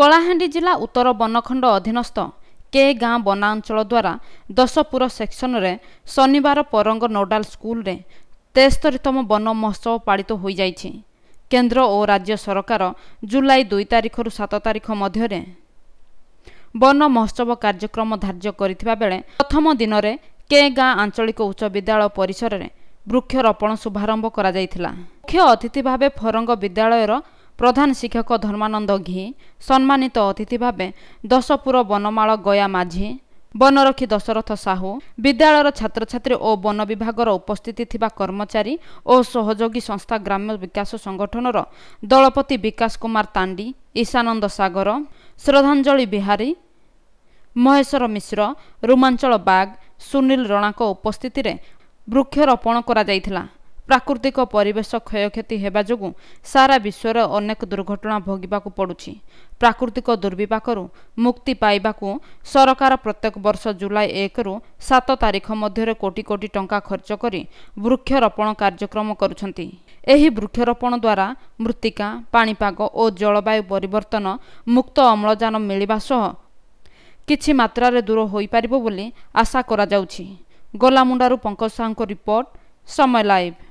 କଳାହାଣ୍ଡି ଜିଲ୍ଲା ଉତ୍ତର ବନଖଣ୍ଡ ଅଧୀନସ୍ଥ କେ ଗାଁ ବନାଞ୍ଚଳ ଦ୍ୱାରା ଦଶପୁର ସେକ୍ସନରେ ଶନିବାର ପରଙ୍ଗ ନୋଡାଲ ସ୍କୁଲରେ ତେସ୍ତରୀତମ ବନ ମହୋତ୍ସବ ପାଳିତ ହୋଇଯାଇଛି କେନ୍ଦ୍ର ଓ ରାଜ୍ୟ ସରକାର ଜୁଲାଇ ଦୁଇ ତାରିଖରୁ ସାତ ତାରିଖ ମଧ୍ୟରେ ବନ ମହୋତ୍ସବ କାର୍ଯ୍ୟକ୍ରମ ଧାର୍ଯ୍ୟ କରିଥିବା ବେଳେ ପ୍ରଥମ ଦିନରେ କେ ଗାଁ ଆଞ୍ଚଳିକ ଉଚ୍ଚ ବିଦ୍ୟାଳୟ ପରିସରରେ ବୃକ୍ଷରୋପଣ ଶୁଭାରମ୍ଭ କରାଯାଇଥିଲା ମୁଖ୍ୟ ଅତିଥି ଭାବେ ଫରଙ୍ଗ ବିଦ୍ୟାଳୟର ପ୍ରଧାନ ଶିକ୍ଷକ ଧର୍ମାନନ୍ଦ ଘି ସମ୍ମାନିତ ଅତିଥି ଭାବେ ଦଶପୁର ବନମାଳ ଗୟା ମାଝି ବନରକ୍ଷୀ ଦଶରଥ ସାହୁ ବିଦ୍ୟାଳୟର ଛାତ୍ରଛାତ୍ରୀ ଓ ବନ ବିଭାଗର ଉପସ୍ଥିତି ଥିବା କର୍ମଚାରୀ ଓ ସହଯୋଗୀ ସଂସ୍ଥା ଗ୍ରାମ୍ୟ ବିକାଶ ସଂଗଠନର ଦଳପତି ବିକାଶ କୁମାର ତାଣ୍ଡି ଈଶାନନ୍ଦ ସାଗର ଶ୍ରଦ୍ଧାଞ୍ଜଳି ବିହାରୀ ମହେଶ୍ୱର ମିଶ୍ର ରୋମାଞ୍ଚଳ ବାଗ୍ ସୁନୀଲ ରଣାଙ୍କ ଉପସ୍ଥିତିରେ ବୃକ୍ଷରୋପଣ କରାଯାଇଥିଲା ପ୍ରାକୃତିକ ପରିବେଶ କ୍ଷୟକ୍ଷତି ହେବା ଯୋଗୁଁ ସାରା ବିଶ୍ୱରେ ଅନେକ ଦୁର୍ଘଟଣା ଭୋଗିବାକୁ ପଡ଼ୁଛି ପ୍ରାକୃତିକ ଦୁର୍ବିପାକରୁ ମୁକ୍ତି ପାଇବାକୁ ସରକାର ପ୍ରତ୍ୟେକ ବର୍ଷ ଜୁଲାଇ ଏକରୁ ସାତ ତାରିଖ ମଧ୍ୟରେ କୋଟି କୋଟି ଟଙ୍କା ଖର୍ଚ୍ଚ କରି ବୃକ୍ଷରୋପଣ କାର୍ଯ୍ୟକ୍ରମ କରୁଛନ୍ତି ଏହି ବୃକ୍ଷରୋପଣ ଦ୍ୱାରା ମୃତ୍ତିକା ପାଣିପାଗ ଓ ଜଳବାୟୁ ପରିବର୍ତ୍ତନ ମୁକ୍ତ ଅମ୍ଳଜାନ ମିଳିବା ସହ କିଛି ମାତ୍ରାରେ ଦୂର ହୋଇପାରିବ ବୋଲି ଆଶା କରାଯାଉଛି ଗୋଲାମୁଣ୍ଡାରୁ ପଙ୍କଜ ସାହୁଙ୍କ ରିପୋର୍ଟ ସମୟ ଲାଇଭ୍